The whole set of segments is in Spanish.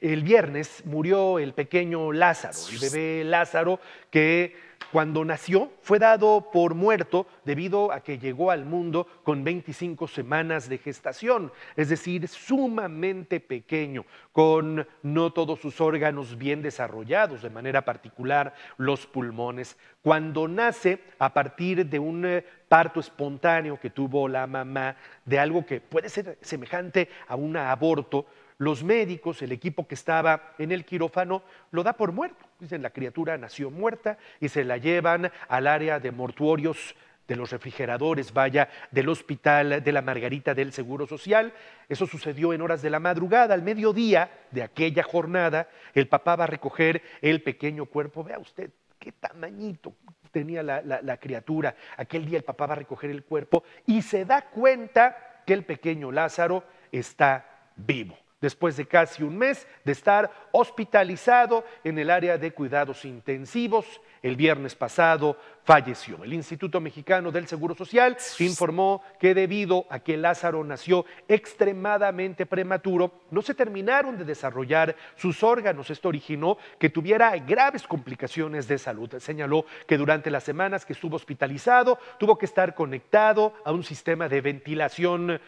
El viernes murió el pequeño Lázaro, el bebé Lázaro que cuando nació fue dado por muerto debido a que llegó al mundo con 25 semanas de gestación, es decir, sumamente pequeño, con no todos sus órganos bien desarrollados, de manera particular los pulmones. Cuando nace a partir de un eh, parto espontáneo que tuvo la mamá, de algo que puede ser semejante a un aborto, los médicos, el equipo que estaba en el quirófano, lo da por muerto Dicen, la criatura nació muerta y se la llevan al área de mortuorios de los refrigeradores, vaya, del hospital de la Margarita del Seguro Social. Eso sucedió en horas de la madrugada, al mediodía de aquella jornada. El papá va a recoger el pequeño cuerpo. Vea usted qué tamañito tenía la criatura. Aquel día el papá va a recoger el cuerpo y se da cuenta que el pequeño Lázaro está vivo después de casi un mes de estar hospitalizado en el área de cuidados intensivos. El viernes pasado falleció. El Instituto Mexicano del Seguro Social informó que debido a que Lázaro nació extremadamente prematuro, no se terminaron de desarrollar sus órganos. Esto originó que tuviera graves complicaciones de salud. Señaló que durante las semanas que estuvo hospitalizado tuvo que estar conectado a un sistema de ventilación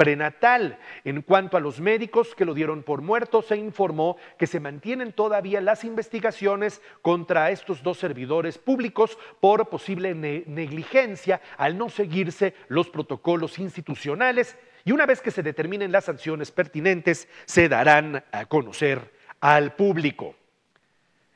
prenatal. En cuanto a los médicos que lo dieron por muerto, se informó que se mantienen todavía las investigaciones contra estos dos servidores públicos por posible negligencia al no seguirse los protocolos institucionales y una vez que se determinen las sanciones pertinentes, se darán a conocer al público.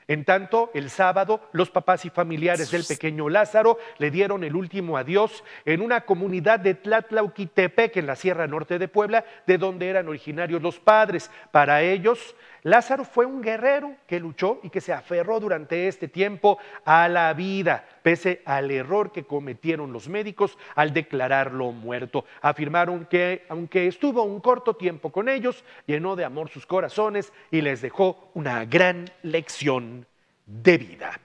En tanto, el sábado, los papás y familiares del pequeño Lázaro le dieron el último adiós en una comunidad de Tlatlauquitepec, en la Sierra Norte de Puebla, de donde eran originarios los padres. Para ellos, Lázaro fue un guerrero que luchó y que se aferró durante este tiempo a la vida, pese al error que cometieron los médicos al declararlo muerto. Afirmaron que, aunque estuvo un corto tiempo con ellos, llenó de amor sus corazones y les dejó una gran lección de vida.